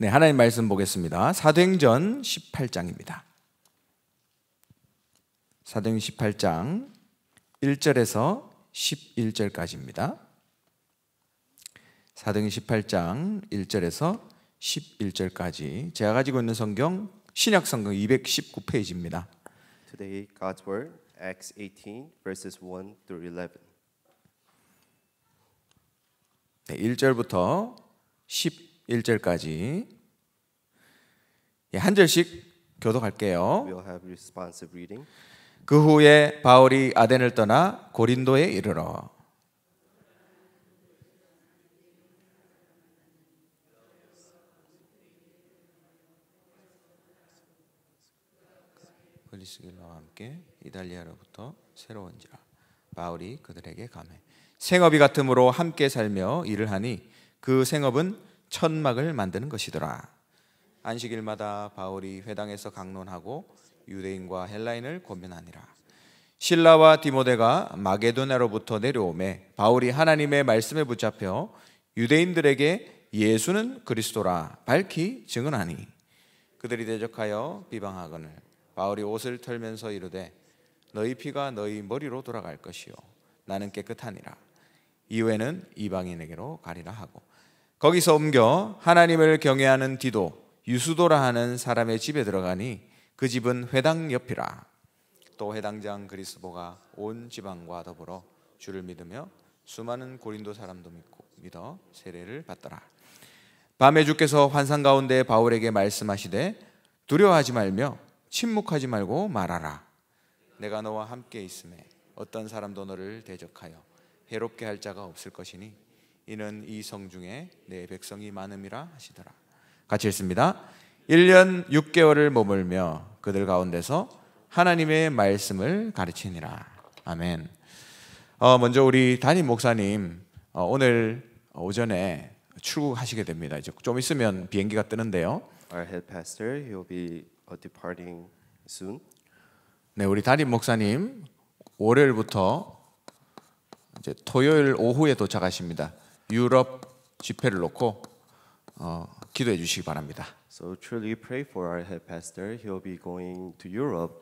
네, 하나님 말씀 보겠습니다. 사도행전 18장입니다. 사도행 18장 1절에서 11절까지입니다. 사도행 18장 1절에서 11절까지 제가 가지고 있는 성경 신약 성경 219페이지입니다. Today God's word Acts 18 verses 1 through 11. 네, 1절부터 1절까지 예, 한 절씩 교독할게요. We'll 그 후에 바울이 아덴을 떠나 고린도에 이르러 글리스길라와 함께 이달리아로부터 새로운 자 바울이 그들에게 감해 생업이 같으므로 함께 살며 일을 하니 그 생업은 천막을 만드는 것이더라. 안식일마다 바울이 회당에서 강론하고 유대인과 헬라인을 권면하니라. 신라와 디모데가 마게도나로부터 내려오매 바울이 하나님의 말씀에 붙잡혀 유대인들에게 예수는 그리스도라 밝히 증언하니 그들이 대적하여 비방하거늘 바울이 옷을 털면서 이르되 너희 피가 너희 머리로 돌아갈 것이요 나는 깨끗하니라 이후에는 이방인에게로 가리라 하고 거기서 옮겨 하나님을 경외하는 디도 유수도라 하는 사람의 집에 들어가니 그 집은 회당 옆이라 또 회당장 그리스도가 온 지방과 더불어 주를 믿으며 수많은 고린도 사람도 믿고 믿어 세례를 받더라 밤에 주께서 환상 가운데 바울에게 말씀하시되 두려워하지 말며 침묵하지 말고 말하라 내가 너와 함께 있음에 어떤 사람도 너를 대적하여 해롭게 할 자가 없을 것이니 이는 이 성 중에 내 백성이 많음이라 하시더라. 같이 읽습니다. 1년 6개월을 머물며 그들 가운데서 하나님의 말씀을 가르치니라. 아멘. 어, 먼저 우리 담임 목사님 어, 오늘 오전에 출국하시게 됩니다. 이제 좀 있으면 비행기가 뜨는데요. Our head pastor, he'll be uh, departing soon. 네, 우리 담임 목사님 월요일부터 이제 토요일 오후에 도착하십니다. 유럽 집회를 놓고 어, 기도해 주시기 바랍니다. So truly pray for our head pastor. He'll be going to Europe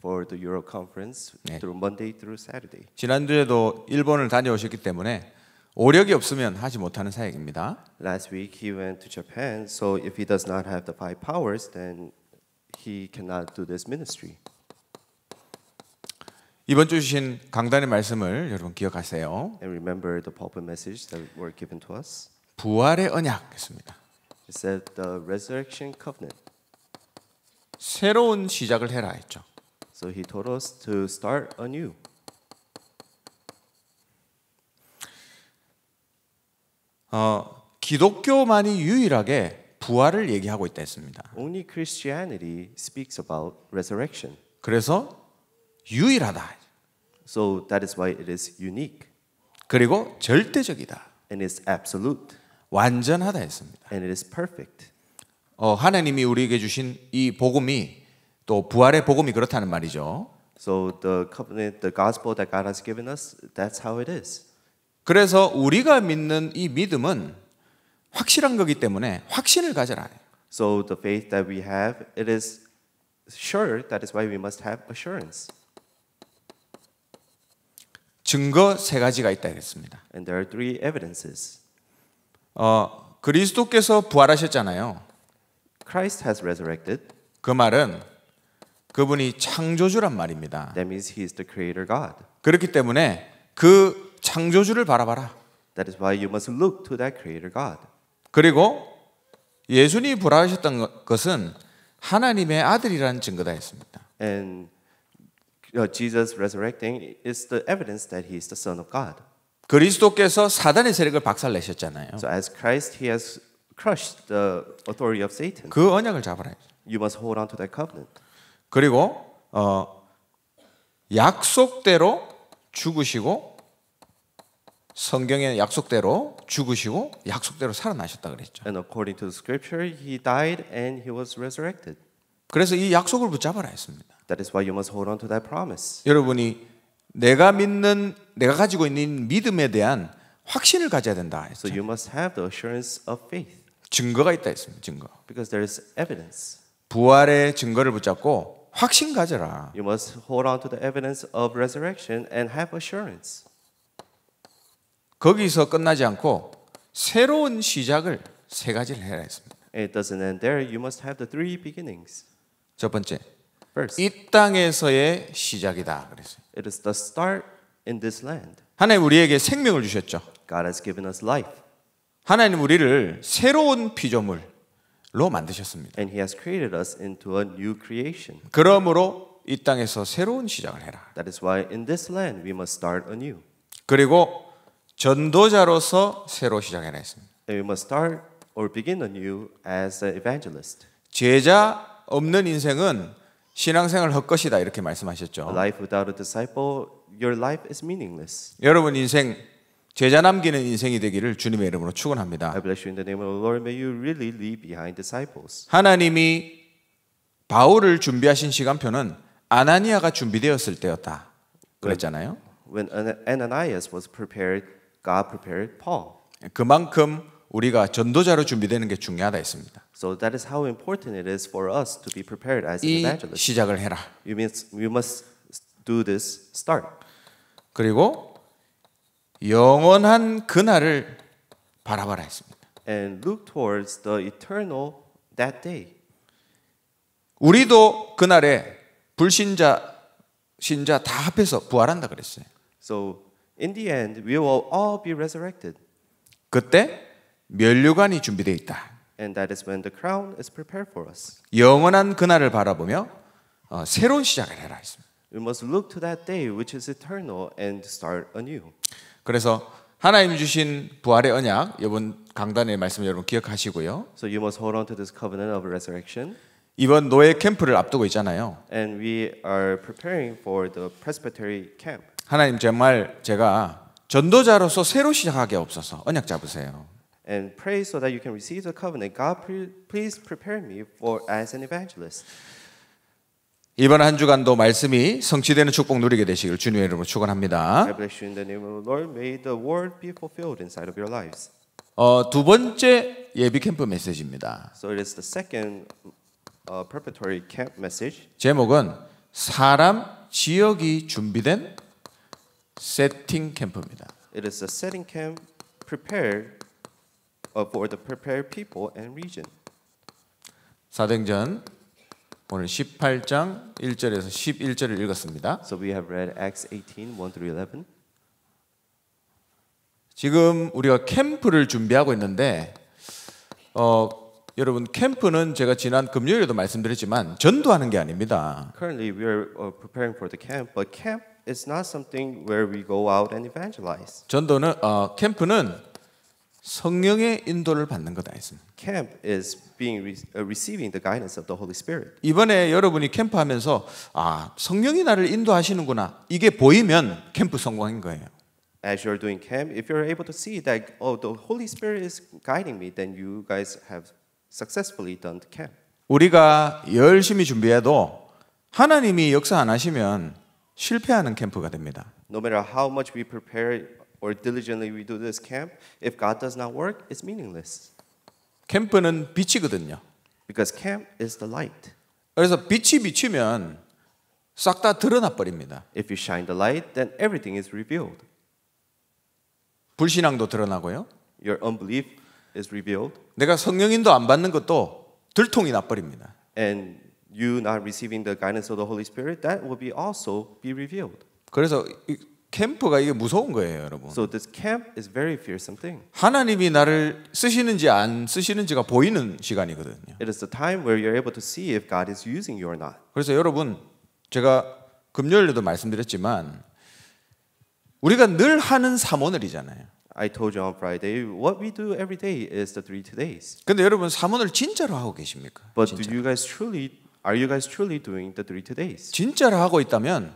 for the Europe conference 네. through Monday through Saturday. 지난주에도 일본을 다녀오셨기 때문에 오력이 없으면 하지 못하는 사역입니다. Last week he went to Japan, so if he does not have the five powers, then he cannot do this ministry. 이번 주 주신 강단의 말씀을 여러분 기억하세요. And remember the pulpit message that were given to us. 부활의 언약했습니다. It said the resurrection covenant. 새로운 시작을 해라 했죠. So he told us to start anew. 어, 기독교만이 유일하게 부활을 얘기하고 있다 했습니다. Only Christianity speaks about resurrection. 그래서 유일하다. So that is why it is unique. 그리고 절대적이다. And it's absolute. 완전하다 했습니다. And it is perfect. 어, 하나님이 우리에게 주신 이 복음이 또 부활의 복음이 그렇다는 말이죠. So the covenant, the gospel that God has given us, that's how it is. 그래서 우리가 믿는 이 믿음은 확실한 거기 때문에 확신을 가져라. 해요. So the faith that we have, it is sure. That is why we must have assurance. 증거 세 가지가 있다 그랬습니다. And there are three evidences. 어, 그리스도께서 부활하셨잖아요. Christ has resurrected. 그 말은 그분이 창조주란 말입니다. That means he is the creator God. 그렇기 때문에 그 창조주를 바라봐라. That is why you must look to that creator God. 그리고 예수님이 부활하셨던 것은 하나님의 아들이라는 증거다 했습니다. And Jesus resurrecting is the evidence that he is the son of God. 그리스도께서 사단의 세력을 박살내셨잖아요. So as Christ he has crushed the authority of Satan. 그 언약을 잡아라야죠. You must hold on to that covenant. 그리고 어 약속대로 죽으시고 성경에 약속대로 죽으시고 약속대로 살아나셨다 그랬죠. And according to the scripture he died and he was resurrected. 그래서 이 약속을 붙잡아라 했습니다. That is why you must hold on to that promise. 여러분이 내가 믿는 내가 가지고 있는 믿음에 대한 확신을 가져야 된다. So you must have the assurance of faith. 증거가 있다 했습니다. 증거. Because there is evidence. 부활의 증거를 붙잡고 확신 가져라. You must hold on to the evidence of resurrection and have assurance. 거기서 끝나지 않고 새로운 시작을 세 가지를 해라 했습니다. It doesn't end there. You must have the three beginnings. 첫 번째, first. 이 땅에서의 시작이다 그랬어요. It is the start in this land. 하나님 우리에게 생명을 주셨죠. God has given us life. 하나님 우리를 새로운 피조물로 만드셨습니다. And he has created us into a new creation. 그러므로 이 땅에서 새로운 시작을 해라. That is why in this land we must start anew. 그리고 전도자로서 새로 시작해야 했습니다. And we must start or begin anew as an evangelist. 제자 없는 인생은 신앙생활을 헛 것이다 이렇게 말씀하셨죠. Life without a disciple, your life is meaningless. 여러분 인생 제자 남기는 인생이 되기를 주님의 이름으로 축원합니다. I bless you in the name of the Lord. May you really leave behind disciples. 하나님이 바울을 준비하신 시간표는 아나니아가 준비되었을 때였다. 그랬잖아요. When Ananias was prepared, God prepared Paul. 그만큼 우리가 전도자로 준비되는 게 중요하다 했습니다. So that is how important it is for us to be prepared as an evangelist. 시작을 해라. You must, you must do this start. 그리고 영원한 그날을 바라봐라 했습니다. And look towards the eternal that day. 우리도 그날에 불신자 신자 다 합해서 부활한다 그랬어요. So in the end we will all be resurrected. 그때 면류관이 준비되어 있다. And that is when the crown is prepared for us. 영원한 그날을 바라보며 어, 새로운 시작을 해라 했습니다. We must look to that day which is eternal and start anew. 그래서 하나님 주신 부활의 언약 이번 강단의 말씀 여러분 기억하시고요. So you must hold on to this covenant of resurrection. 이번 노예 캠프를 앞두고 있잖아요. And we are preparing for the presbytery camp. 하나님 정말 제가 전도자로서 새로 시작하게 없어서 언약 잡으세요. and pray so that you can receive the covenant. God, please prepare me for as an evangelist. 이번 한 주간도 말씀이 성취되는 축복 누리게 되시길 주님의 이름으로 축원합니다. I bless you in the name of the Lord. May the word be fulfilled inside of your lives. 어, 두 번째 예비 캠프 메시지입니다. So it is the second uh, preparatory camp message. 제목은 사람 지역이 준비된 세팅 캠프입니다. It is a setting camp prepared for the prepared people and region. 사도행전 오늘 18장 1절에서 11절을 읽었습니다. So we have read Acts 18, 1 through 11. 지금 우리가 캠프를 준비하고 있는데 어, 여러분 캠프는 제가 지난 금요일에도 말씀드렸지만 전도하는 게 아닙니다. Currently we are preparing for the camp, but camp is not something where we go out and evangelize. 전도는 어, 캠프는 성령의 인도를 받는 거다 했습니다. Camp is being receiving the guidance of the Holy Spirit. 이번에 여러분이 캠프하면서 아 성령이 나를 인도하시는구나 이게 보이면 캠프 성공인 거예요. As you're doing camp, if you're able to see that oh the Holy Spirit is guiding me, then you guys have successfully done the camp. 우리가 열심히 준비해도 하나님이 역사 안 하시면 실패하는 캠프가 됩니다. No matter how much we prepare or diligently we do this camp, if God does not work, it's meaningless. 캠프는 빛이거든요. Because camp is the light. 그래서 빛이 비추면 싹 다 드러나 버립니다. If you shine the light, then everything is revealed. 불신앙도 드러나고요. Your unbelief is revealed. 내가 성령인도 안 받는 것도 들통이 나버립니다. And you not receiving the guidance of the Holy Spirit, that will be also be revealed. 그래서 캠프가 이게 무서운 거예요, 여러분. So this camp is very fearsome thing. 하나님이 나를 쓰시는지 안 쓰시는지가 보이는 시간이거든요. It is the time where you're able to see if God is using you or not. 그래서 여러분, 제가 금요일에도 말씀드렸지만 우리가 늘 하는 사모늘이잖아요. I told you on Friday what we do every day is the three todays. 근데 여러분 사모늘 진짜로 하고 계십니까? But 진짜로. do you guys truly are you guys truly doing the three todays? 진짜로 하고 있다면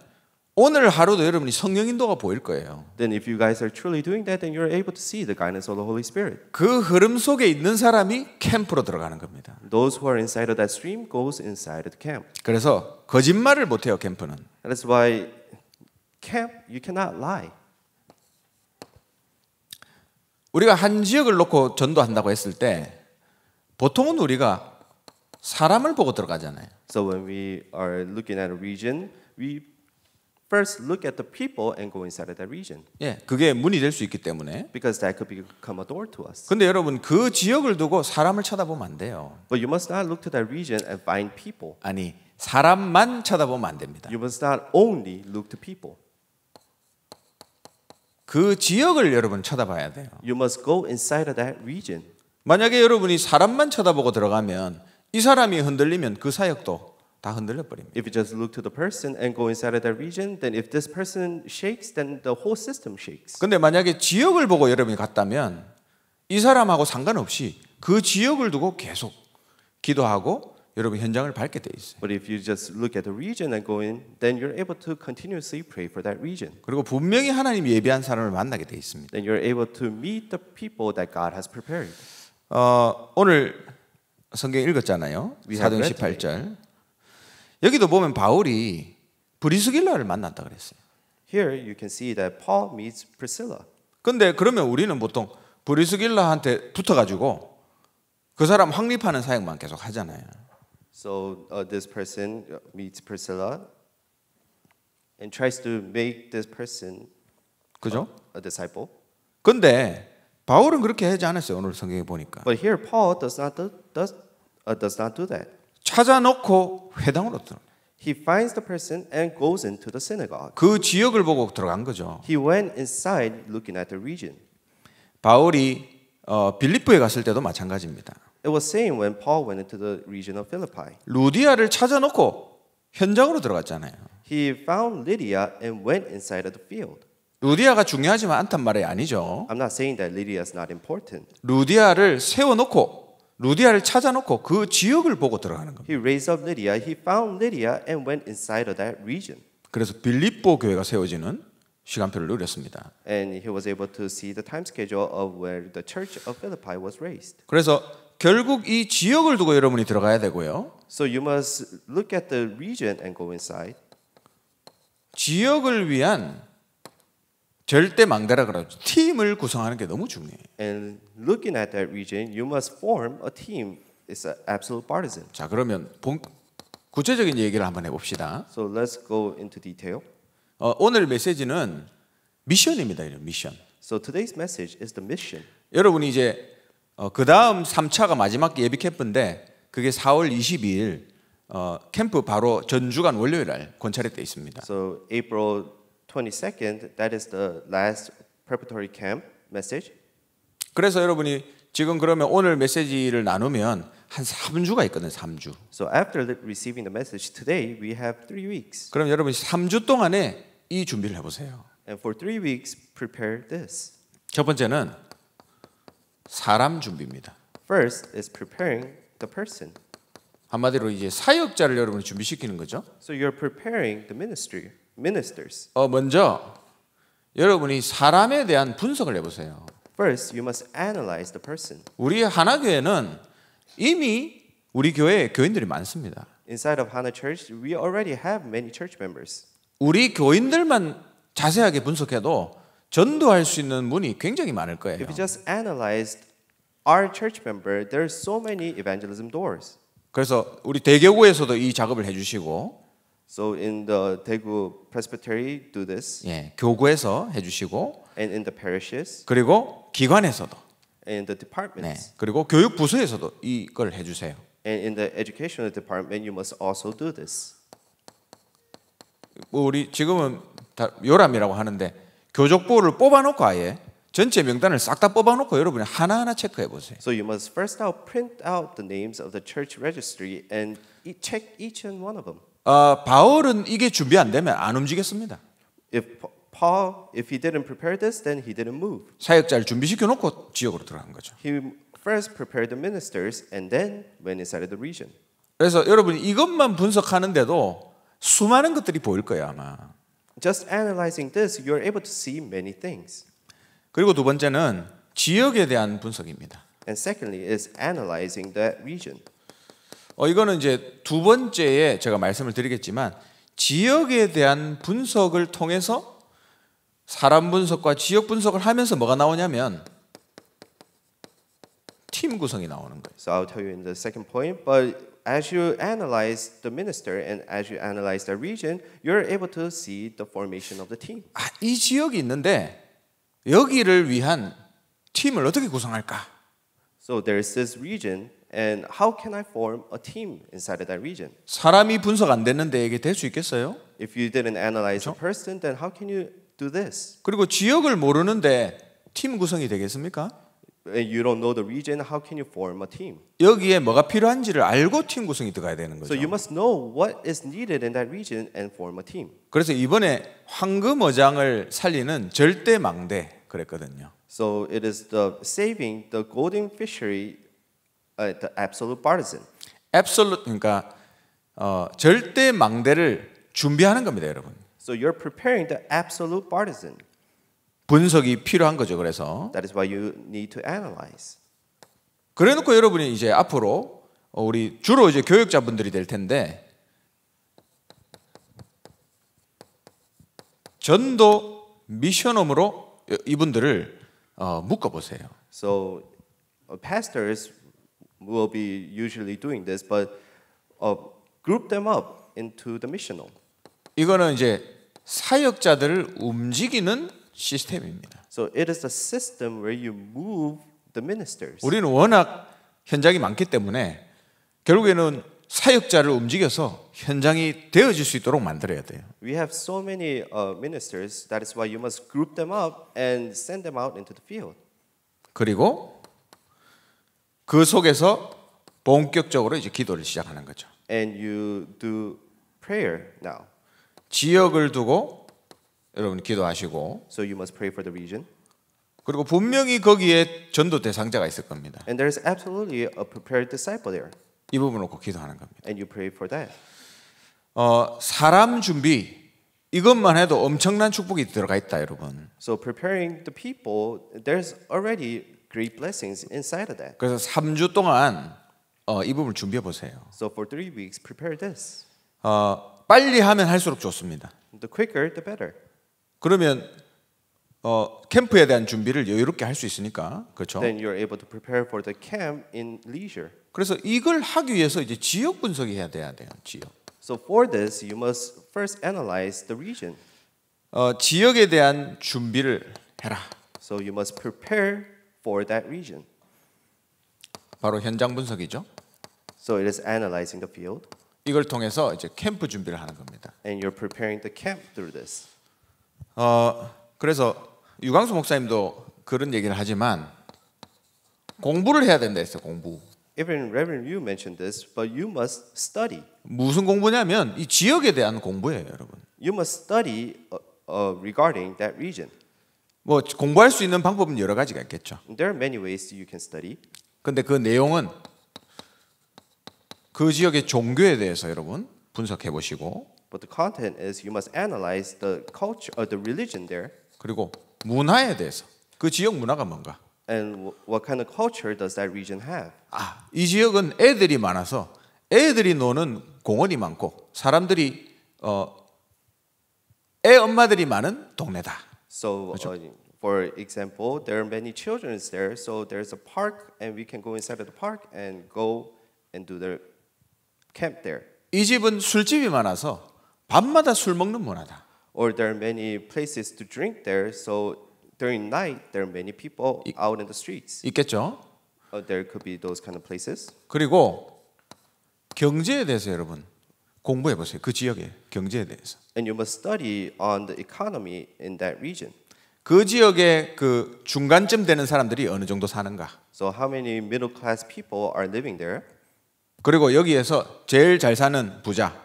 오늘 하루도 여러분이 성령 인도가 보일 거예요. Then if you guys are truly doing that, then you're able to see the guidance of the Holy Spirit. 그 흐름 속에 있는 사람이 캠프로 들어가는 겁니다. Those who are inside of that stream goes inside the camp. 그래서 거짓말을 못 해요 캠프는. That's why camp you cannot lie. 우리가 한 지역을 놓고 전도한다고 했을 때 보통은 우리가 사람을 보고 들어가잖아요. So when we are looking at a region, we first look at the people and go inside of that region. 예, 그게 문이 될 수 있기 때문에. Because that could become a door to us. 근데 여러분 그 지역을 두고 사람을 쳐다보면 안 돼요. But you must not look to that region and find people. 아니 사람만 쳐다보면 안 됩니다. You must not only look to people. 그 지역을 여러분 쳐다봐야 돼요. You must go inside of that region. 만약에 여러분이 사람만 쳐다보고 들어가면 이 사람이 흔들리면 그 사역도 다 흔들려 버립니다. If you just look to the person and go inside of that region, then if this person shakes, then the whole system shakes. 근데 만약에 지역을 보고 여러분이 갔다면 이 사람하고 상관없이 그 지역을 두고 계속 기도하고 여러분 현장을 밝게 돼 있어요. But if you just look at the region and go in, then you're able to continuously pray for that region. 그리고 분명히 하나님 예비한 사람을 만나게 돼 있습니다. Then you're able to meet the people that God has prepared. 어, 오늘 성경 읽었잖아요. 사도행 18절. 여기도 보면 바울이 브리스길라를 만났다 그랬어요. Here you can see that Paul meets Priscilla. 근데 그러면 우리는 보통 브리스길라한테 붙어가지고 그 사람 확립하는 사역만 계속 하잖아요. So uh, this person meets Priscilla and tries to make this person 그죠? a, a disciple. 근데 바울은 그렇게 하지 않았어요. 오늘 성경에 보니까. But here Paul does not do, does, uh, does not do that. 찾아놓고 회당으로 들어. He finds the person and goes into the synagogue. 그 지역을 보고 들어간 거죠. He went inside looking at the region. 바울이 어, 빌립보에 갔을 때도 마찬가지입니다. It was same when Paul went into the region of Philippi. 루디아를 찾아놓고 현장으로 들어갔잖아요. He found Lydia and went inside of the field. 루디아가 중요하지만 않단 말이 아니죠. I'm not saying that Lydia is not important. 루디아를 세워놓고 루디아를 찾아놓고 그 지역을 보고 들어가는 겁니다. He raised up Lydia. He found Lydia and went inside of that region. 그래서 빌립보 교회가 세워지는 시간표를 누렸습니다. And he was able to see the time schedule of where the church of Philippi was raised. 그래서 결국 이 지역을 두고 여러분이 들어가야 되고요. So you must look at the region and go inside. 지역을 위한 절대 망대라 그러죠. 팀을 구성하는 게 너무 중요해. And looking at that region, you must form a team. It's an absolute partisan. 자, 그러면 본, 구체적인 얘기를 한번 해 봅시다. So let's go into detail. 어, 오늘 메시지는 미션입니다. 이런 미션. So today's message is the mission. 여러분이 이제 어, 그 다음 3차가 마지막 예비 캠프인데 그게 4월 22일 어, 캠프 바로 전주간 월요일 날 권찰에 때 있습니다. So April 22nd, that is the last preparatory camp message. 그래서 여러분이 지금 그러면 오늘 메시지를 나누면 한 3주가 있거든요. 3주. So after receiving the message today, we have three weeks. 그럼 여러분이 3주 동안에 이 준비를 해보세요. And for three weeks, prepare this. 첫 번째는 사람 준비입니다. First is preparing the person. 한마디로 이제 사역자를 여러분이 준비시키는 거죠. So you're preparing the ministry. ministers. 어 먼저 여러분이 사람에 대한 분석을 해보세요. First, you must analyze the person. 우리 하나 교회는 이미 우리 교회 교인들이 많습니다. Inside of Hana Church, we already have many church members. 우리 교인들만 자세하게 분석해도 전도할 수 있는 문이 굉장히 많을 거예요. If you just analyzed our church member, there are so many evangelism doors. 그래서 우리 대교구에서도 이 작업을 해주시고 So in the Daegu Presbytery do this. 예, 교구에서 해주시고. And in the parishes. 그리고 기관에서도. And the departments. 네, 그리고 교육 부서에서도 이걸 해주세요. And in the educational department, you must also do this. 우리 지금은 다 요람이라고 하는데 교족부를 뽑아놓고 아예 전체 명단을 싹 다 뽑아놓고 여러분이 하나하나 체크해 보세요. So you must first out print out the names of the church registry and check each and one of them. 어, 바울은 이게 준비 안 되면 안 움직였습니다. If Paul, if he didn't prepare this, then he didn't move. 사역자를 준비시켜 놓고 지역으로 들어간 거죠. He first prepared the ministers, and then went inside the region. 그래서 여러분 이것만 분석하는데도 수많은 것들이 보일 거예요 아마. Just analyzing this, you are able to see many things. 그리고 두 번째는 지역에 대한 분석입니다. And secondly is analyzing that region. 어, 이거는 이제 두 번째에 제가 말씀을 드리겠지만 지역에 대한 분석을 통해서 사람 분석과 지역 분석을 하면서 뭐가 나오냐면 팀 구성이 나오는 거예요. So I'll tell you in the second point, but as you analyze the minister and as you analyze the region, you're able to see the formation of the team. 아, 이 지역이 있는데 여기를 위한 팀을 어떻게 구성할까? So there's this region And how can I form a team inside of that region? 사람이 분석 안 됐는데 이게 될수 있겠어요? If you didn't analyze a person, then how can you do this? 그리고 지역을 모르는데 팀 구성이 되겠습니까? You don't know the region. How can you form a team? 여기에 뭐가 필요한지를 알고 팀 구성이 들어가야 되는 거죠. So you must know what is needed in that region and form a team. 그래서 이번에 황금어장을 살리는 절대 망대 그랬거든요. So it is the saving the golden fishery uh, the absolute partisan. absolute 그러니까 어, 절대 망대를 준비하는 겁니다, 여러분. So you're preparing the absolute partisan. 분석이 필요한 거죠. 그래서 That is what you need to analyze. 그래 놓고 여러분이 이제 앞으로 우리 주로 이제 교육자분들이 될 텐데 전도 미션홈으로 이분들을 어, 묶어 보세요. So pastors will be usually doing this, but uh, group them up into the missional. 이거는 이제 사역자들을 움직이는 시스템입니다. So it is a system where you move the ministers. 우리는 워낙 현장이 많기 때문에 결국에는 사역자를 움직여서 현장이 되어질 수 있도록 만들어야 돼요. We have so many uh, ministers. That is why you must group them up and send them out into the field. 그리고 그 속에서 본격적으로 이제 기도를 시작하는 거죠. And you do prayer now. 지역을 두고 여러분 기도하시고. So you must pray for the region. 그리고 분명히 거기에 전도 대상자가 있을 겁니다. And there is absolutely a prepared disciple there. 이 부분 놓고 기도하는 겁니다. And you pray for that. 어, 사람 준비 이것만 해도 엄청난 축복이 들어가 있다, 여러분. So preparing the people, there's already great blessings inside of that. 그래서 3주 동안 어, 이 부분을 준비해 보세요. So for three weeks, prepare this. 어, 빨리 하면 할수록 좋습니다. The quicker, the better. 그러면 어, 캠프에 대한 준비를 여유롭게 할 수 있으니까 그렇죠. Then you're able to prepare for the camp in leisure. 그래서 이걸 하기 위해서 이제 지역 분석이 해야 돼야 돼요. 지역. So for this, you must first analyze the region. 어, 지역에 대한 준비를 해라. So you must prepare for that region. 바로 현장 분석이죠. So it is analyzing the field. 이걸 통해서 이제 캠프 준비를 하는 겁니다. And you're preparing the camp through this. 어, 그래서 유광수 목사님도 그런 얘기를 하지만 공부를 해야 된다 했어요, 공부. Even Reverend you mentioned this, but you must study. 무슨 공부냐면 이 지역에 대한 공부예요, 여러분. You must study uh, regarding that region. 뭐 공부할 수 있는 방법은 여러 가지가 있겠죠. There are many ways you can study. 근데 그 내용은 그 지역의 종교에 대해서 여러분 분석해 보시고 But the content is you must analyze the culture or the religion there. 그리고 문화에 대해서 그 지역 문화가 뭔가? And what kind of culture does that region have? 아, 이 지역은 애들이 많아서 애들이 노는 공원이 많고 사람들이 어, 애 엄마들이 많은 동네다. So, uh, for example, there are many children there, so there's a park, and we can go inside of the park and go and do the camp there. 이 집은 술집이 많아서 밤마다 술 먹는 문화다. Or there are many places to drink there, so during night there are many people 이, out in the streets. 있겠죠? Uh, there could be those kind of places. 그리고 경제에 대해서 여러분 공부해 보세요. 그 지역의 경제에 대해서. And you must study on the economy in that region. 그 지역의 그 중간쯤 되는 사람들이 어느 정도 사는가? So how many middle class people are living there? 그리고 여기에서 제일 잘 사는 부자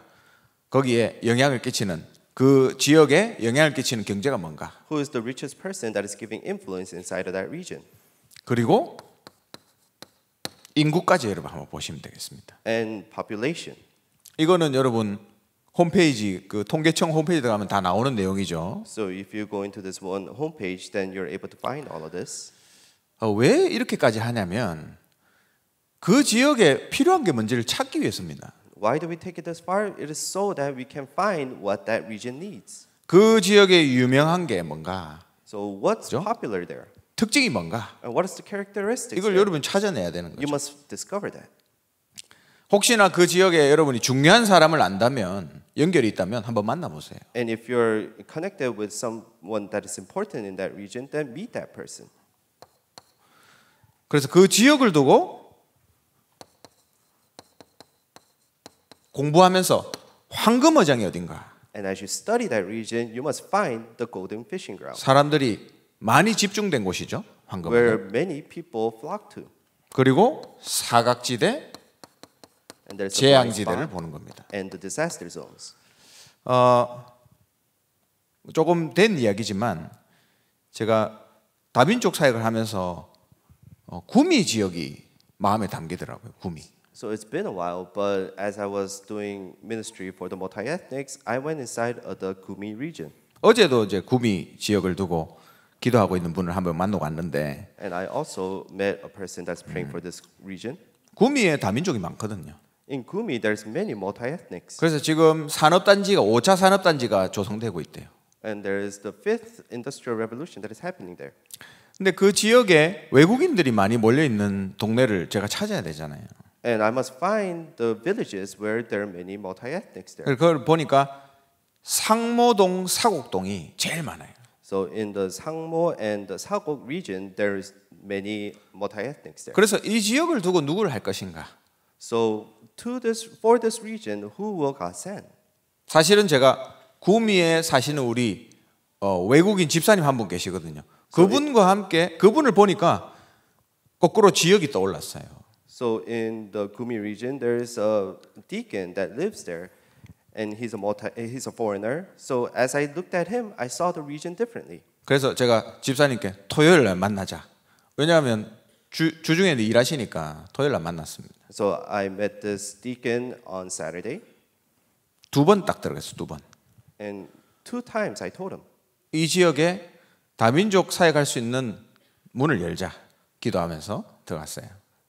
거기에 영향을 끼치는 그 지역에 영향을 끼치는 경제가 뭔가? Who is the richest person that is giving influence inside of that region? 그리고 인구까지 여러분 한번 보시면 되겠습니다. And population. 이거는 여러분 홈페이지 그 통계청 홈페이지 들어가면 다 나오는 내용이죠. So if you go into this one homepage, then you're able to find all of this. 어, 왜 이렇게까지 하냐면 그 지역에 필요한 게 뭔지를 찾기 위해서입니다. Why do we take it this far? It is so that we can find what that region needs. 그 지역에 유명한 게 뭔가. So what's 그죠? popular there? 특징이 뭔가. And what is the characteristics? 이걸 여러분 찾아내야 되는 거죠. You must discover that. 혹시나 그 지역에 여러분이 중요한 사람을 안다면 연결이 있다면 한번 만나보세요. And if you're connected with someone that is important in that region, then meet that person. 그래서 그 지역을 두고 공부하면서 황금 어장이 어딘가. And as you study that region, you must find the golden fishing ground. 사람들이 많이 집중된 곳이죠. 황금. Where many people flock to. 그리고 사각지대 재앙지대를 보는 겁니다. And the disaster zones. 어, 조금 된 이야기지만 제가 다민족 사역을 하면서 어, 구미 지역이 마음에 담기더라고요. 구미. So it's been a while, but as I was doing ministry for the multi-ethnics, I went inside of the Gumi region. 어제도 이제 구미 지역을 두고 기도하고 있는 분을 한번 만나고 왔는데 And I also met a person that's praying for this region. 구미에 다민족이 많거든요. In Gumi, there's many multi-ethnics. 그래서 지금 산업단지가 5차 산업단지가 조성되고 있대요. And there is the fifth industrial revolution that is happening there. 근데 그 지역에 외국인들이 많이 몰려 있는 동네를 제가 찾아야 되잖아요. And I must find the villages where there are many multi-ethnics there. 그걸 보니까 상모동, 사곡동이 제일 많아요. So in the 상모 and the 사곡 region, there is many multi-ethnics there. 그래서 이 지역을 두고 누구를 할 것인가? So to this for this region who will God send? 사실은 제가 구미에 사시는 우리 어, 외국인 집사님 한 분 계시거든요. 그분과 함께 그분을 보니까 거꾸로 지역이 떠올랐어요. So in the Gumi region there is a deacon that lives there and he's a multi he's a foreigner. So as I looked at him I saw the region differently. 그래서 제가 집사님께 토요일 날 만나자. 왜냐하면 주, 주중에 일하시니까 토요일 날 만났습니다. So I met this deacon on Saturday. 두 번 딱 들어갔어, 두 번. And two times I told him. 이 지역에 다민족 사역할 수 있는 문을 열자 기도하면서 들어갔어요.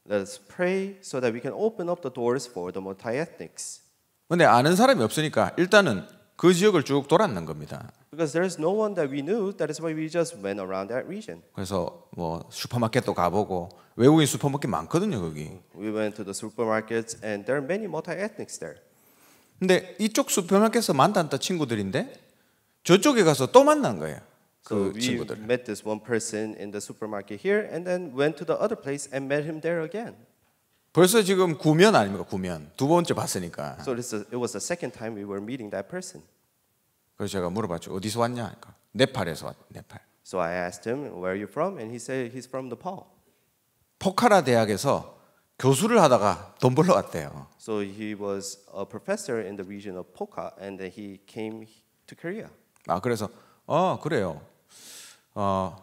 Let's pray so that we can open up the doors for the multi-ethnics. 근데 아는 사람이 없으니까 일단은 그 지역을 쭉 돌았는 겁니다. Because there is no one that we knew, that is why we just went around that region. 그래서 뭐 슈퍼마켓도 가보고 외국인 슈퍼마켓 많거든요 거기. We went to the supermarkets and there are many multi-ethnics there. 근데 이쪽 슈퍼마켓에서 만났던 친구들인데 저쪽에 가서 또 만난 거예요. 그 so we 친구들. met this one person in the supermarket here and then went to the other place and met him there again. 벌써 지금 구면 아닙니까? 구면. 두 번째 봤으니까. So this is, it was the second time we were meeting that person. 그래서 제가 물어봤죠. 어디서 왔냐? 그러니까 네팔에서 왔. 네팔. So I asked him where are you from and he said he's from Nepal. 포카라 대학에서 교수를 하다가 돈 벌러 왔대요. So he was a professor in the region of Pokhara and then he came to Korea. 아 그래서 어 그래요. 어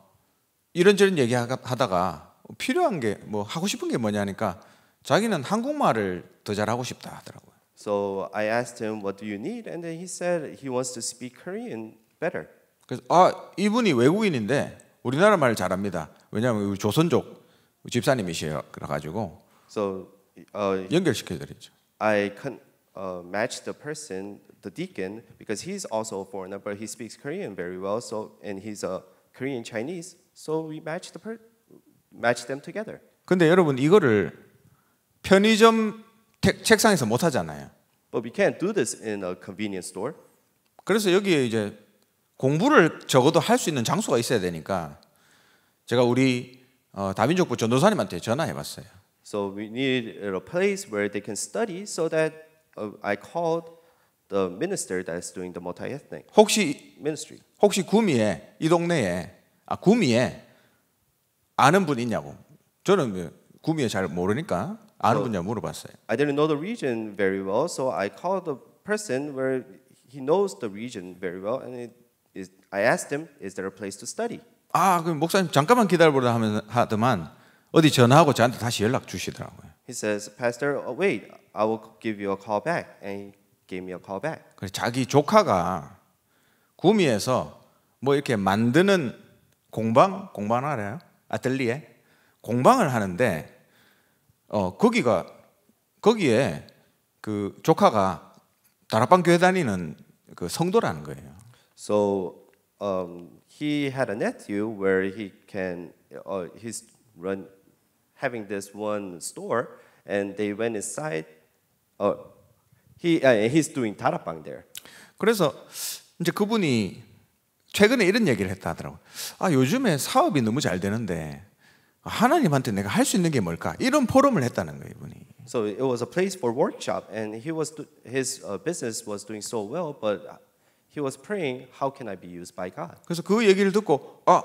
이런저런 얘기하다가 필요한 게 뭐 하고 싶은 게 뭐냐니까 자기는 한국말을 더 잘하고 싶다 하더라고요. So I asked him what do you need and then he said he wants to speak Korean better. 그래서 아 이분이 외국인인데 우리나라 말을 잘합니다. 왜냐하면 우리 조선족 집사님이셔요. 그래가지고 so, uh, 연결시켜드리죠. I con- uh, matched the person, the deacon, because he's also a foreigner, but he speaks Korean very well. So and he's a Korean Chinese, so we matched the per- matched them together. 근데 여러분 이거를 편의점 태, 책상에서 못 하잖아요. But we can't do this in a convenience store. 그래서 여기에 이제 공부를 적어도 할 수 있는 장소가 있어야 되니까 제가 우리 어, 다민족부 전도사님한테 전화해봤어요. So we need a place where they can study so that uh, I called the minister that's doing the multi-ethnic 혹시 ministry. 혹시 구미에 이 동네에 아 구미에 아는 분 있냐고. 저는 구미에 잘 모르니까. 아는 분야 물어봤어요. I didn't know the region very well, so I called the person where he knows the region very well, and it is, I asked him, "Is there a place to study?" 아, 그럼 목사님 잠깐만 기다려보라 하면 하더만 어디 전화하고 저한테 다시 연락 주시더라고요. He says, "Pastor, wait, I will give you a call back," and he gave me a call back. 그래서 자기 조카가 구미에서 뭐 이렇게 만드는 공방 공방 알아요? 아틀리에 공방을 하는데 어, 거기가 거기에 그 조카가 다락방 교회 다니는 그 성도라는 거예요. So um, he had a nephew where he can uh, he's run having this one store and they went inside uh, he uh, he's doing 다락방 there. 그래서 이제 그분이 최근에 이런 얘기를 했다 하더라고. 아, 요즘에 사업이 너무 잘 되는데 하나님한테 내가 할 수 있는 게 뭘까? 이런 포럼을 했다는 거예요, 이분이. So it was a place for workshop, and he was his business was doing so well, but he was praying, how can I be used by God? 그래서 그 얘기를 듣고 아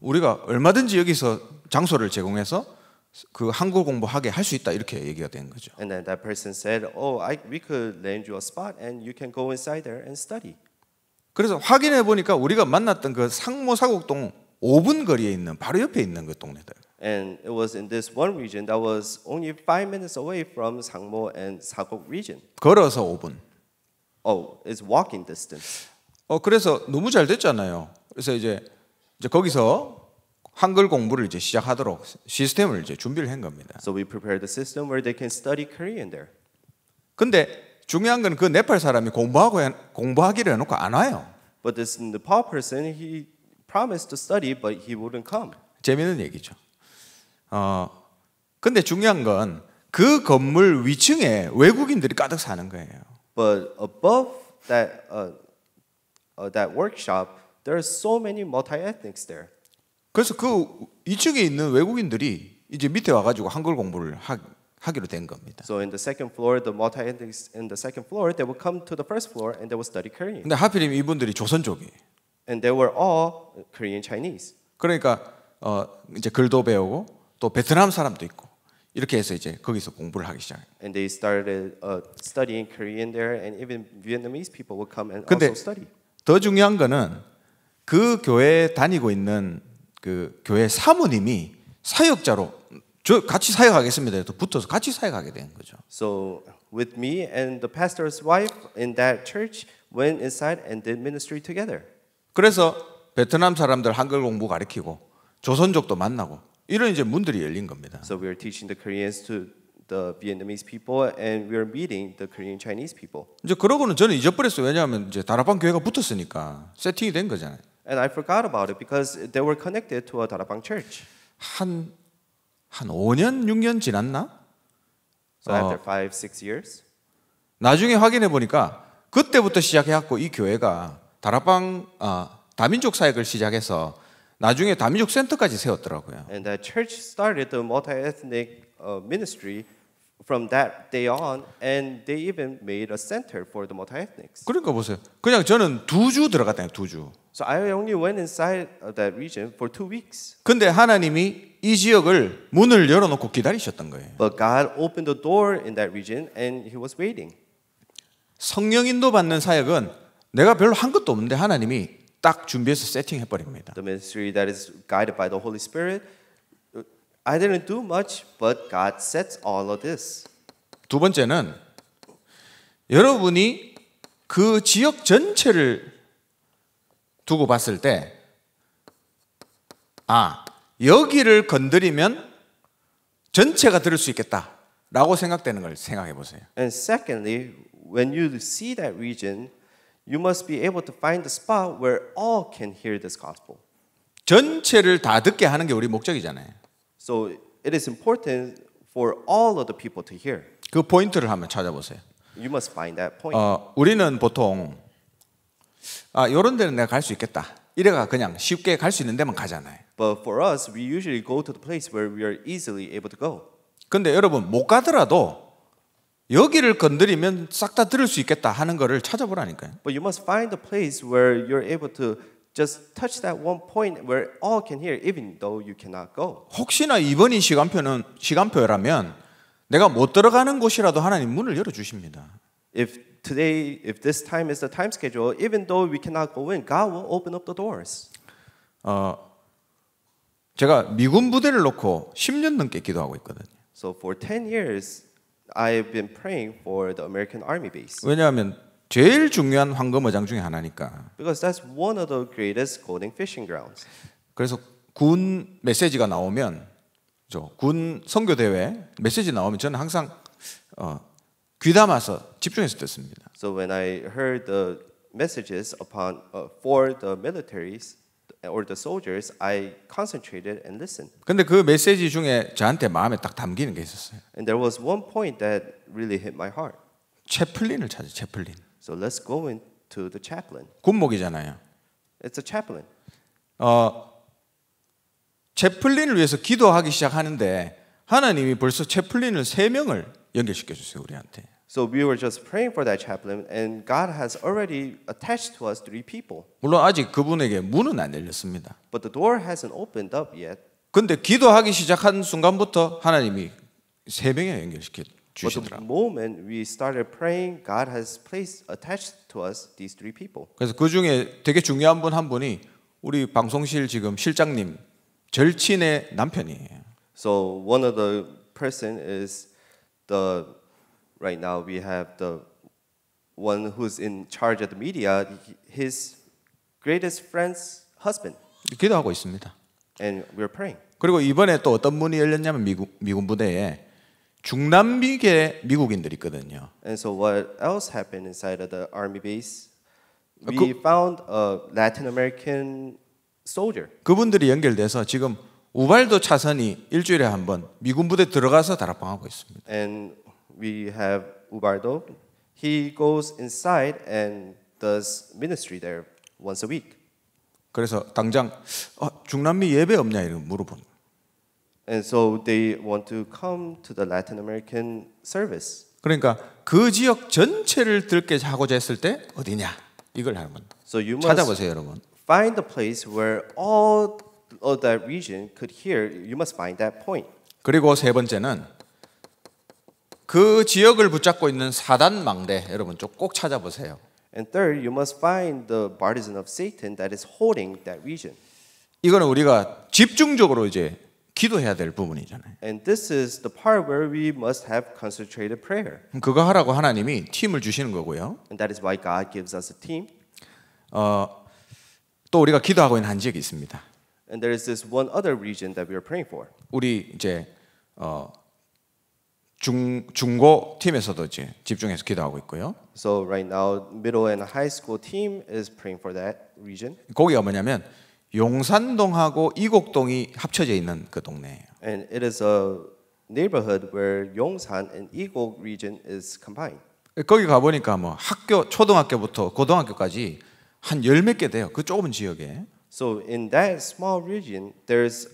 우리가 얼마든지 여기서 장소를 제공해서 그 한글 공부하게 할 수 있다 이렇게 얘기가 된 거죠. And then that person said, "Oh, I, we could lend you a spot, and you can go inside there and study." 그래서 확인해 보니까 우리가 만났던 그 상모 사곡동 5분 거리에 있는 바로 옆에 있는 그 동네다. And it was in this one region that was only five minutes away from Sangmo and Sagok region. 걸어서 5분. Oh, it's walking distance. 어 그래서 너무 잘 됐잖아요. 그래서 이제 이제 거기서 한글 공부를 이제 시작하도록 시스템을 이제 준비를 한 겁니다. So we prepared the system where they can study Korean there. 근데 중요한 건 그 네팔 사람이 공부하고 공부하기로 해놓고 안 와요. But this Nepal person he promised to study but he wouldn't come. 재밌는 얘기죠. 어, 근데 중요한 건 그 건물 위층에 외국인들이 가득 사는 거예요. But above that uh, uh, that workshop, there are so many multi-ethnics there. 그래서 그 2층에 있는 외국인들이 이제 밑에 와가지고 한글 공부를 하, 하기로 된 겁니다. So in the second floor, the multi-ethnics in the second floor, they would come to the first floor and they would study Korean. 근데 하필이면 이분들이 조선족이. And they were all Korean Chinese. 그러니까 어, 이제 글도 배우고 또 베트남 사람도 있고 이렇게 해서 이제 거기서 공부를 하기 시작해요. And they started uh, studying Korean there, and even Vietnamese people would come and also study. 더 중요한 거는 그 교회 다니고 있는 그 교회 사모님이 사역자로 저 같이 사역하겠습니다. 또 붙어서 같이 사역하게 된 거죠. So with me and the pastor's wife in that church went inside and did ministry together. 그래서 베트남 사람들 한글 공부 가르치고 조선족도 만나고 이런 이제 문들이 열린 겁니다. So we are teaching the Koreans to the Vietnamese people and we are meeting the Korean Chinese people. 이제 그러고는 저는 잊어버렸어요. 왜냐하면 이제 다락방 교회가 붙었으니까 세팅이 된 거잖아요. And I forgot about it because they were connected to a 다락방 church. 한한 한 5년 6년 지났나? So after 5 6 years. 나중에 확인해 보니까 그때부터 시작해 갖고 이 교회가 다락방 아 다민족 사역을 시작해서 나중에 다민족 센터까지 세웠더라고요. And the church started the multi-ethnic uh, ministry from that day on, and they even made a center for the multi-ethnics. 그러니까 보세요. 그냥 저는 두 주 들어갔다요, 두 주. So I only went inside that region for two weeks. 근데 하나님이 이 지역을 문을 열어놓고 기다리셨던 거예요. But God opened the door in that region, and He was waiting. 성령 인도 받는 사역은 내가 별로 한 것도 없는데 하나님이 딱 준비해서 세팅해 버립니다. The ministry that is guided by the Holy Spirit. I didn't do much, but God sets all of this. 두 번째는 여러분이 그 지역 전체를 두고 봤을 때, 아 여기를 건드리면 전체가 들을 수 있겠다라고 생각되는 걸 생각해 보세요. And secondly, when you see that region, you must be able to find the spot where all can hear this gospel. 전체를 다 듣게 하는 게 우리 목적이잖아요. So it is important for all of the people to hear. 그 포인트를 한번 찾아보세요. You must find that point. 어, 우리는 보통 아, 요런 데는 내가 갈 수 있겠다. 이래가 그냥 쉽게 갈 수 있는 데만 가잖아요. But for us, we usually go to the place where we are easily able to go. 근데 여러분 못 가더라도 여기를 건드리면 싹 다 들을 수 있겠다 하는 거를 찾아보라니까요. But you must find a place where you're able to just touch that one point where all can hear even though you cannot go. 혹시나 이번이 시간표는 시간표라면 내가 못 들어가는 곳이라도 하나님 문을 열어 주십니다. If today if this time is the time schedule even though we cannot go in God will open up the doors. 어 제가 미군 부대를 놓고 10년 넘게 기도하고 있거든요. So for 10 years I've been praying for the American Army base. 왜냐하면 제일 중요한 황금 어장 중에 하나니까. Because that's one of the greatest golden fishing grounds. 그래서 군 메시지가 나오면 저 군 선교 대회 메시지 나오면 저는 항상 어, 귀담아서 집중해서 듣습니다. So when I heard the messages upon uh, for the militaries or the soldiers, I concentrated and listened. 근데 그 메시지 중에 저한테 마음에 딱 담기는 게 있었어요. And there was one point that really hit my heart. 채플린을 찾아 채플린. So let's go into the chaplain. 군목이잖아요. It's a chaplain. 어 채플린을 위해서 기도하기 시작하는데 하나님이 벌써 채플린을 세 명을 연결시켜 주세요 우리한테. So we were just praying for that chaplain, and God has already attached to us three people. 물론 아직 그분에게 문은 안 열렸습니다. But the door hasn't opened up yet. 근데 기도하기 시작한 순간부터 하나님이 세 명에 연결시켜 주시더라. But the moment we started praying, God has placed attached to us these three people. 그래서 그 중에 되게 중요한 분 한 분이 우리 방송실 지금 실장님 절친의 남편이에요. So one of the person is the right now we have the one who's in charge of the media, his greatest friend's husband. 기도하고 있습니다. And we're praying. 그리고 이번에 또 어떤 문이 열렸냐면 미국 미군 부대에 중남미계 미국인들이 있거든요. And so what else happened inside of the army base? We 그, found a Latin American soldier. 그분들이 연결돼서 지금 우발도 차선이 일주일에 한 번 미군 부대 들어가서 다락방하고 있습니다. And we have Ubardo. He goes inside and does ministry there once a week. 그래서 당장 어, 중남미 예배 없냐 이런 물어본. And so they want to come to the Latin American service. 그러니까 그 지역 전체를 들게 하고자 했을 때 어디냐 이걸 하는 So 찾아보세요, 여러분. Find the place where all of that region could hear. You must find that point. 그리고 세 번째는 그 지역을 붙잡고 있는 사단 망대 여러분 좀꼭 찾아보세요. And third, you must find the partisan of Satan that is holding that region. 이거는 우리가 집중적으로 이제 기도해야 될 부분이잖아요. And this is the part where we must have concentrated prayer. 그거 하라고 하나님이 팀을 주시는 거고요. And that is why God gives us a team. 어, 또 우리가 기도하고 있는 한 지역이 있습니다. And there is this one other region that we are praying for. 우리 이제 어중 중고 팀에서도 이제 집중해서 기도하고 있고요. So right now, middle and high school team is praying for that region. 거기가 뭐냐면 용산동하고 이곡동이 합쳐져 있는 그 동네예요. And it is a neighborhood where Yongsan and Igok region is combined. 거기 가 보니까 뭐 학교 초등학교부터 고등학교까지 한열몇개 돼요. 그 좁은 지역에. So in that small region, there's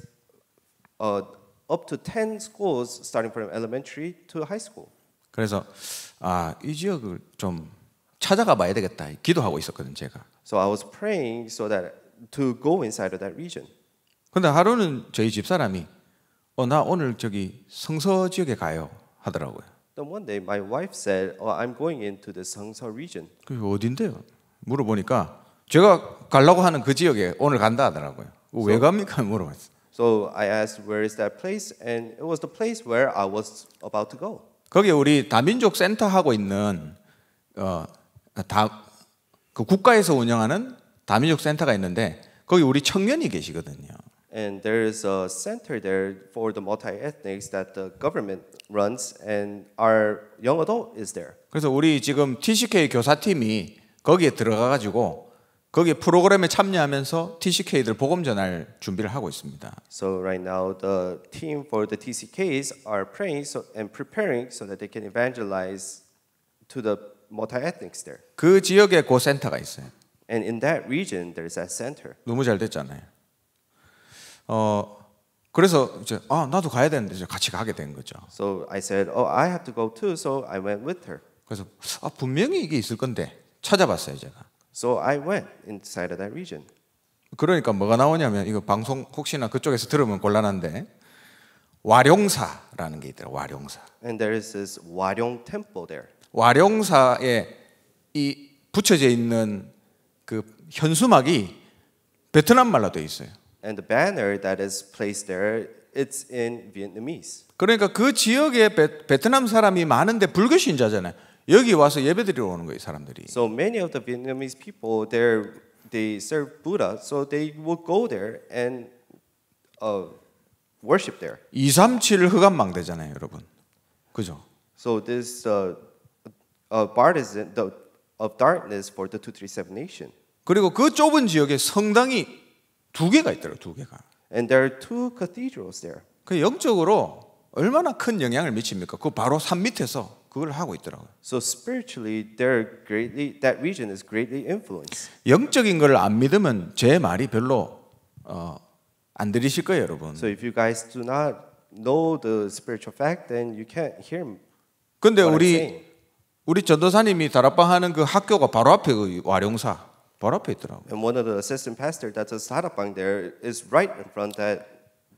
a up to 10 schools starting from elementary to high school. 그래서 아, 이 지역을 좀 찾아가 봐야 되겠다. 기도하고 있었거든 제가. So I was praying so that to go inside of that region. 근데 하루는 저희 집 사람이 어나 오늘 저기 성서 지역에 가요 하더라고요. Then one day my wife said, "Oh, I'm going into the Seongsa region." 그 어딘데요? 물어보니까 제가 가려고 하는 그 지역에 오늘 간다 하더라고요. 왜 갑니까? 물어봤어요. So I asked where is that place, and it was the place where I was about to go. 거기 우리 다민족 센터 하고 있는 어다그 국가에서 운영하는 다민족 센터가 있는데 거기 우리 청년이 계시거든요. And there is a center there for the multi-ethnics that the government runs, and our young adult is there. 그래서 우리 지금 TCK 교사팀이 거기에 들어가 가지고 거기 프로그램에 참여하면서 TCK들 복음 전할 준비를 하고 있습니다. So right now the team for the TCKs are praying so, and preparing so that they can evangelize to the multi-ethnics there. 그 지역에 고 센터가 있어요. And in that region there's that center. 너무 잘 됐잖아요. 어 그래서 이제 아 나도 가야 되는데 이제 같이 가게 된 거죠. So I said, oh I have to go too, so I went with her. 그래서 아 분명히 이게 있을 건데 찾아봤어요 제가. So I went inside of that region. 그러니까 뭐가 나오냐면 이거 방송 혹시나 그쪽에서 들으면 곤란한데 와룡사라는 게 있더라. 와룡사. And there is this 와룡 temple there. 와룡사에 이 붙여져 있는 그 현수막이 베트남 말로 돼 있어요. And the banner that is placed there, it's in Vietnamese. 그러니까 그 지역에 베, 베트남 사람이 많은데 불교 신자잖아요. 여기 와서 예배드리러 오는 거예요, 사람들이. So many of the Vietnamese people there they serve Buddha, so they would go there and uh, worship there. 237 흑암망대잖아요, 여러분. 그죠? So this uh, uh, partisan the, of darkness for the 237 nation. 그리고 그 좁은 지역에 성당이 두 개가 있더라고, 두 개가. And there are two cathedrals there. 그 영적으로 얼마나 큰 영향을 미칩니까? 그 바로 산 밑에서 그걸 하고 있더라고요. So spiritually, they're greatly that region is greatly influenced. 영적인 걸안 믿으면 제 말이 별로 어, 안 들리실 거예요, 여러분. So if you guys do not know the spiritual fact, then you can't hear. 근데 우리 우리 전도사님이 다락방 하는 그 학교가 바로 앞에 그 와룡사 바로 앞에 있더라고. And one of the assistant pastor that's a 다락방 there is right in front that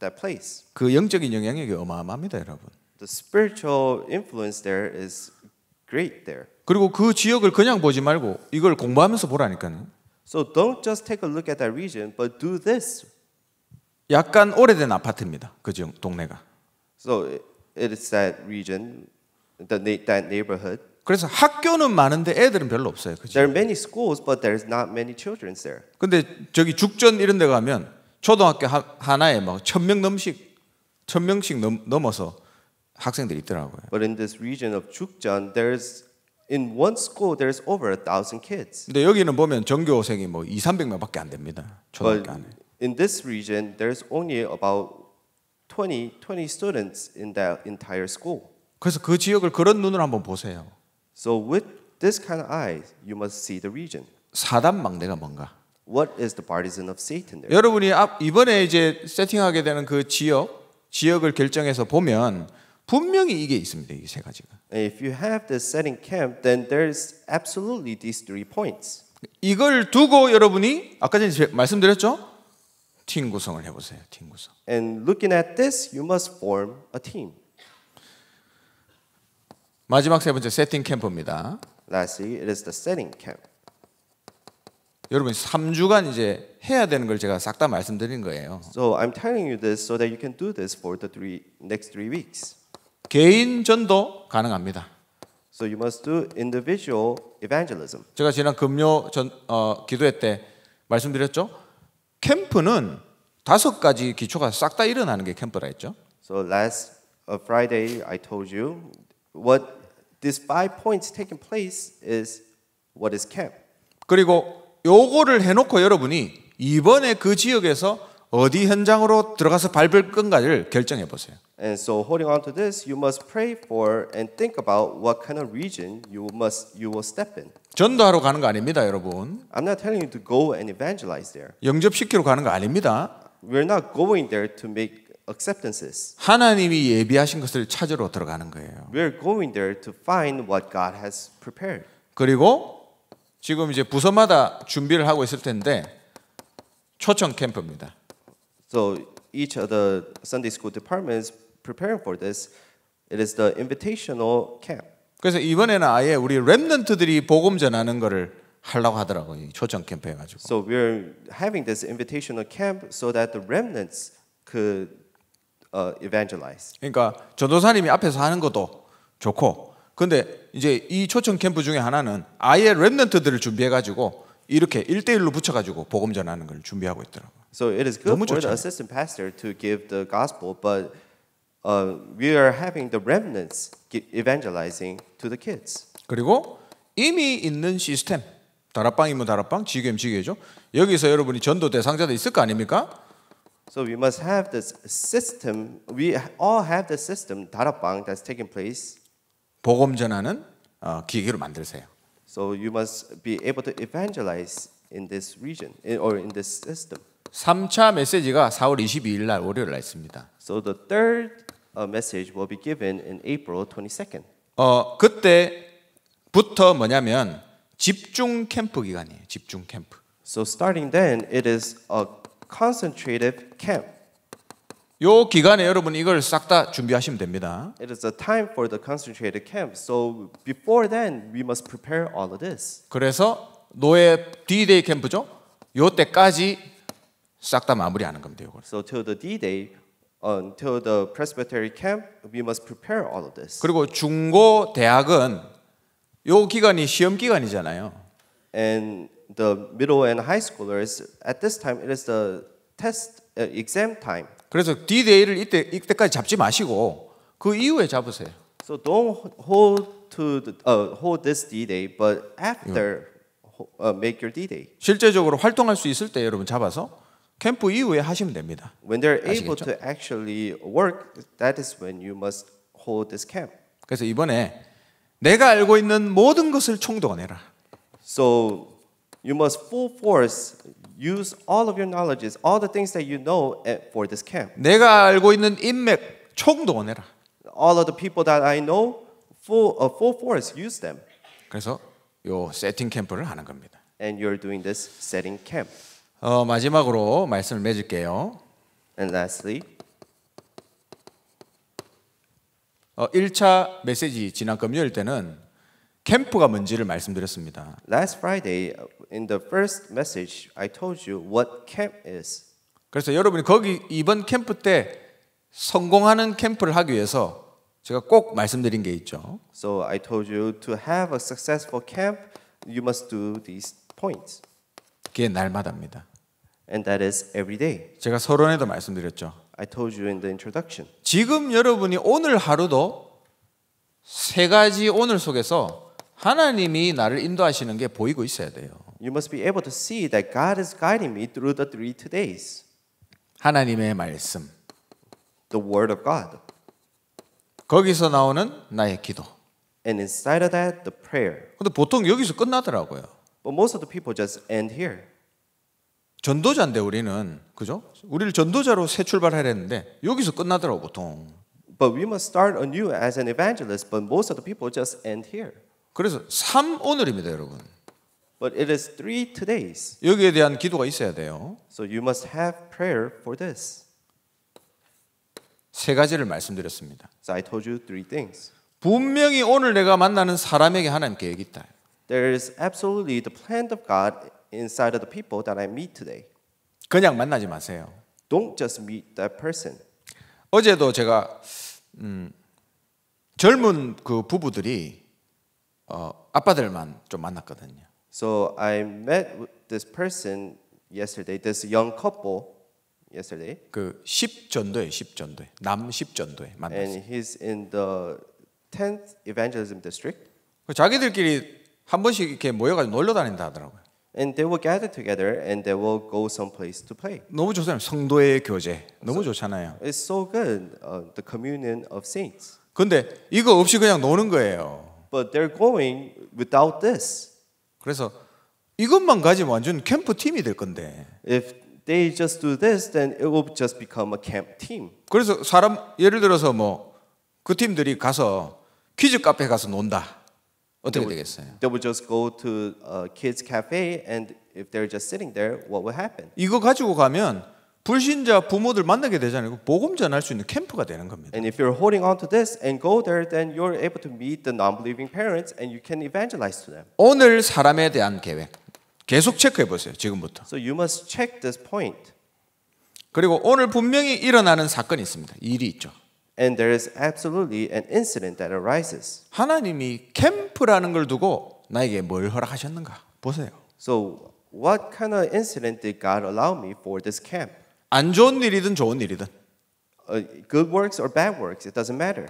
that place. 그 영적인 영향력이 어마어마합니다, 여러분. the spiritual influence there is great there. 그리고 그 지역을 그냥 보지 말고 이걸 공부하면서 보라니까요. So don't just take a look at that region, but do this. 약간 오래된 아파트입니다. 그 지역 동네가. So it is that region, the that neighborhood. 그래서 학교는 많은데 애들은 별로 없어요. 그죠? There are many schools, but there's not many children there. 근데 저기 죽전 이런 데 가면 초등학교 하나에 막천명 넘씩 천 명씩 넘, 넘어서 학생들이 있더라고요. But in this region of Chukjan, there's in one school there's over a thousand kids. 근데 여기는 보면 전교생이 뭐 2, 300명밖에 안 됩니다. 초등학교 안에. In this region, there's only about 20, 20 students in that entire school. 그래서 그 지역을 그런 눈으로 한번 보세요. So with this kind of eyes, you must see the region. 사단 망대가 뭔가? What is the partisan of Satan there? 여러분이 앞 이번에 이제 세팅하게 되는 그 지역 지역을 결정해서 보면. 음. 분명히 이게 있습니다. 이 세 가지가. If you have the setting camp, then there's absolutely these three points. 이걸 두고 여러분이 아까 전에 말씀드렸죠? 팀 구성을 해보세요. 팀 구성. And looking at this, you must form a team. 마지막 세 번째 세팅 캠프입니다. Lastly, it is the setting camp. 여러분 3주간 이제 해야 되는 걸 제가 싹 다 말씀드린 거예요. So I'm telling you this so that you can do this for the three, next three weeks. 개인 전도 가능합니다. So you must do individual evangelism. 제가 지난 금요 전 어, 기도회 때 말씀드렸죠. 캠프는 다섯 가지 기초가 싹 다 일어나는 게 캠프라 했죠. So last Friday I told you what these five points taking place is what is camp. 그리고 요거를 해놓고 여러분이 이번에 그 지역에서 어디 현장으로 들어가서 밟을 건가를 결정해 보세요. And so holding on to this, you must pray for and think about what kind of region you must you will step in. 전도하러 가는 거 아닙니다, 여러분. I'm not telling you to go and evangelize there. 영접시키러 가는 거 아닙니다. We're not going there to make acceptances. 하나님이 예비하신 것을 찾으러 들어가는 거예요. We're going there to find what God has prepared. 그리고 지금 이제 부서마다 준비를 하고 있을 텐데 초청 캠프입니다. So each of the Sunday school departments preparing for this, it is the invitational camp. 그래서 이번에는 아예 우리 렘넌트들이 복음 전하는 거를 하려고 하더라고요. 초청 캠프 해가지고. So we're having this invitational camp so that the remnants could uh, evangelize. 그러니까 전도사님이 앞에서 하는 것도 좋고, 근데 이제 이 초청 캠프 중에 하나는 아예 렘넌트들을 준비해가지고 이렇게 1대1로 붙여가지고 복음 전하는 걸 준비하고 있더라고. So it is good for the assistant pastor to give the gospel, but uh, we are having the remnants evangelizing to the kids. 그리고 이미 있는 시스템, 다락방이면 다락방, 지교면 지교죠. 여기서 여러분이 전도 대상자도 있을 거 아닙니까? So we must have this system. We all have the system 다락방 that's taking place. 복음 전하는 어, 기계로 만들세요. So you must be able to evangelize in this region or in this system. 3차 메시지가 4월 22일 날 월요일 날 있습니다. So the third uh, message will be given in April 22nd. 어, 그때부터 뭐냐면 집중 캠프 기간이에요. 집중 캠프. So starting then it is a concentrated camp. 요 기간에 여러분 이걸 싹 다 준비하시면 됩니다. It is a time for the concentrated camp. So before then we must prepare all of this. 그래서 노예 D-Day 캠프죠. 요 때까지 싹 다 마무리하는 겁니다. 요걸. So till the D-Day until the presbytery camp we must prepare all of this. 그리고 중고 대학은 요 기간이 시험 기간이잖아요. And the middle and high schoolers at this time it is the test uh, exam time. 그래서 D-Day를 이때 이때까지 잡지 마시고 그 이후에 잡으세요. So don't hold to the, uh, hold this D-Day, but after uh, make your D-Day. 실제적으로 활동할 수 있을 때 여러분 잡아서 캠프 이후에 하시면 됩니다. When they're able 아시겠죠? to actually work, that is when you must hold this camp. 그래서 이번에 내가 알고 있는 모든 것을 총동원해라. So you must full force use all of your knowledges, all the things that you know for this camp. 내가 알고 있는 인맥 총동원해라. All of the people that I know, full uh, full force, use them. 그래서 요 세팅 캠프를 하는 겁니다. And you're doing this setting camp. 어, 마지막으로 말씀을 맺을게요. And lastly, 어, 1차 메시지 지난 금요일 때는 캠프가 뭔지를 말씀드렸습니다. Last Friday in the first message I told you what camp is. 그래서 여러분이 거기 이번 캠프 때 성공하는 캠프를 하기 위해서 제가 꼭 말씀드린 게 있죠. So I told you to have a successful camp you must do these points. 그게 날마다입니다. And that is every day. 제가 서론에도 말씀드렸죠. I told you in the introduction. 지금 여러분이 오늘 하루도 세 가지 오늘 속에서 하나님이 나를 인도하시는 게 보이고 있어야 돼요. You must be able to see that God is guiding me through the three todays. 하나님의 말씀. The word of God. 거기서 나오는 나의 기도. And inside of that, the prayer. 근데 보통 여기서 끝나더라고요. But most of the people just end here. 전도자인데 우리는 그죠? 우리를 전도자로 새 출발하려 했는데 여기서 끝나더라고 보통. But we must start anew as an evangelist, but most of the people just end here. 그래서 3 오늘입니다, 여러분. But it is three todays. 여기에 대한 기도가 있어야 돼요. So you must have prayer for this. 세 가지를 말씀드렸습니다. So I told you three things. 분명히 오늘 내가 만나는 사람에게 하나님 계획이 있다. There is absolutely the plan of God inside of the people that I meet today. 그냥 만나지 마세요. Don't just meet that person. 어제도 제가 음, 젊은 그 부부들이 어, 아빠들만 좀 만났거든요. So I met this person yesterday, this young couple yesterday. 그 10전도에 10전도에 남 10전도에 만났어요. And he's in the 10th evangelism district. 자기들끼리 한 번씩 이렇게 모여가지고 놀러 다닌다 하더라고요. And they will gather together and they will go someplace to play. 너무 좋잖아요. 성도의 교제 너무 so, 좋잖아요. It's so good, uh, the communion of saints. 근데 이거 없이 그냥 노는 거예요. but they're going without this. 그래서 이것만 가지면 완전 캠프 팀이 될 건데. If they just do this, then it will just become a camp team. 그래서 사람 예를 들어서 뭐 그 팀들이 가서 퀴즈 카페 가서 논다. 어떻게 되겠어요? They w o u l just go to a kids cafe, and if they're just sitting there, what w o u l happen? 이거 가지고 가면 불신자 부모들 만나게 되잖아요. 복음 전할 수 있는 캠프가 되는 겁니다. And if you're holding on to this and go there, then you're able to meet the non-believing parents and you can evangelize to them. 오늘 사람에 대한 계획 계속 체크해 보세요. 지금부터. So you must check this point. 그리고 오늘 분명히 일어나는 사건이 있습니다. 일이 있죠. And there is absolutely an incident that arises. 하나님이 캠프라는 걸 두고 나에게 뭘 허락하셨는가 보세요. So what kind of incident did God allow me for this camp? 안 좋은 일이든 좋은 일이든. good works or bad works, it doesn't matter.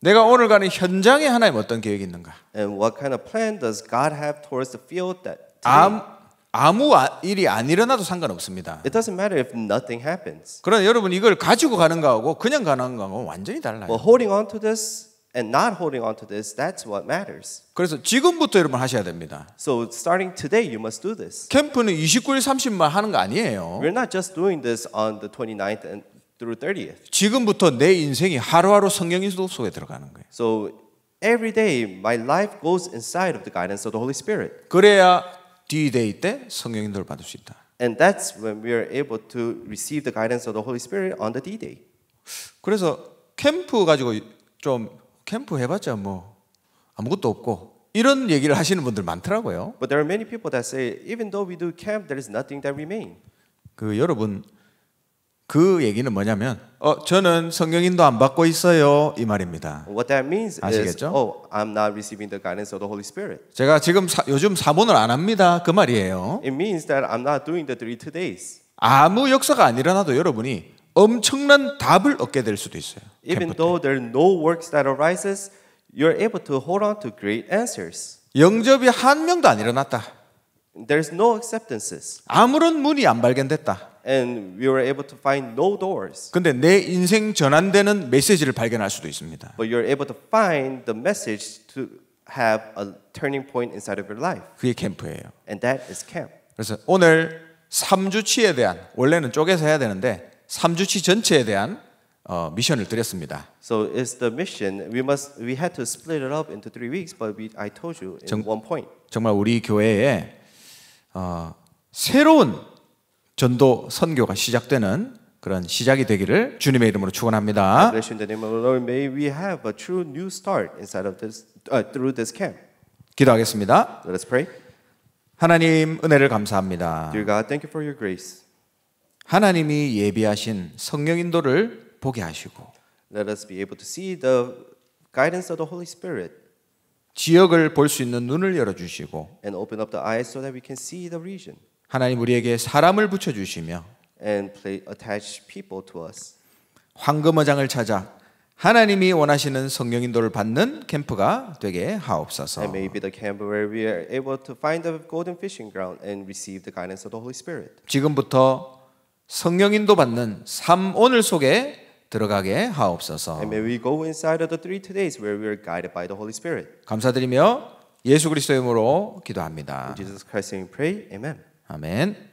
내가 오늘 가는 현장에 하나님 어떤 계획이 있는가? And what kind of plan does God have towards the field that today? 아무, 아무 아- 일이 안 일어나도 상관없습니다. It doesn't matter if nothing happens. 그러나 여러분 이걸 가지고 가는 거하고 그냥 가는 거하고 완전히 달라요. Well, holding on to this and not holding on to this, that's what matters. 그래서 지금부터 여러분 하셔야 됩니다. So starting today, you must do this. 캠프는 29일 30만 하는 거 아니에요. We're not just doing this on the 29th and through 30th. 지금부터 내 인생이 하루하루 성경 인도 속에 들어가는 거예요. So every day, my life goes inside of the guidance of the Holy Spirit. 그래야 D-Day 때 성경 인도를 받을 수 있다. And that's when we are able to receive the guidance of the Holy Spirit on the D-Day. 그래서 캠프 가지고 좀 캠프 해봤자 뭐 아무것도 없고 이런 얘기를 하시는 분들 많더라고요. But there are many people that say even though we do camp there is nothing that remain. 그 여러분 그 얘기는 뭐냐면 어 저는 성경 인도 안 받고 있어요 이 말입니다. What that means 아시겠죠? is oh I'm not receiving the guidance of the Holy Spirit. 제가 지금 사, 요즘 사문을 안 합니다. 그 말이에요. It means that I'm not doing the three two days. 아무 역사가 안 일어나도 여러분이 엄청난 답을 얻게 될 수도 있어요. Even though there are no works that arises, you're able to hold on to great answers. 영접이 한 명도 안 일어났다. There's no acceptances. 아무런 문이 안 발견됐다. And we were able to find no doors. 근데 내 인생 전환되는 메시지를 발견할 수도 있습니다. But you're able to find the message to have a turning point inside of your life. 그게 캠프예요. And that is camp. 그래서 오늘 3주치에 대한 원래는 쪼개서 해야 되는데 3주치 전체에 대한 어, 미션을 드렸습니다. So it's the mission. We must we had to split it up into three weeks, but we, I told you in 정, one point. 정말 우리 교회에 어, 새로운 전도 선교가 시작되는 그런 시작이 되기를 주님의 이름으로 축원합니다. Bless in the name of the Lord. May we have a true new start inside of this uh, through this camp. 기도하겠습니다. Let us pray. 하나님 은혜를 감사합니다. Dear God, thank you for your grace. 하나님이 예비하신 성령 인도를 보게 하시고 Let us be able to see the guidance of the Holy Spirit. 지역을 볼 수 있는 눈을 열어 주시고 And open up the eyes so that we can see the region. 하나님 우리에게 사람을 붙여 주시며 And attach people to us. 황금어장을 찾아 하나님이 원하시는 성령 인도를 받는 캠프가 되게 하옵소서. And may be the camp where we are able to find the golden fishing ground and receive the guidance of the Holy Spirit. 지금부터 성령인도 받는 삼오늘 속에 들어가게 하옵소서. And may we go inside of the three todays where we are guided by the Holy Spirit. 감사드리며 예수 그리스도의 이름으로 기도합니다. In Jesus Christ's name pray. Amen. 아멘.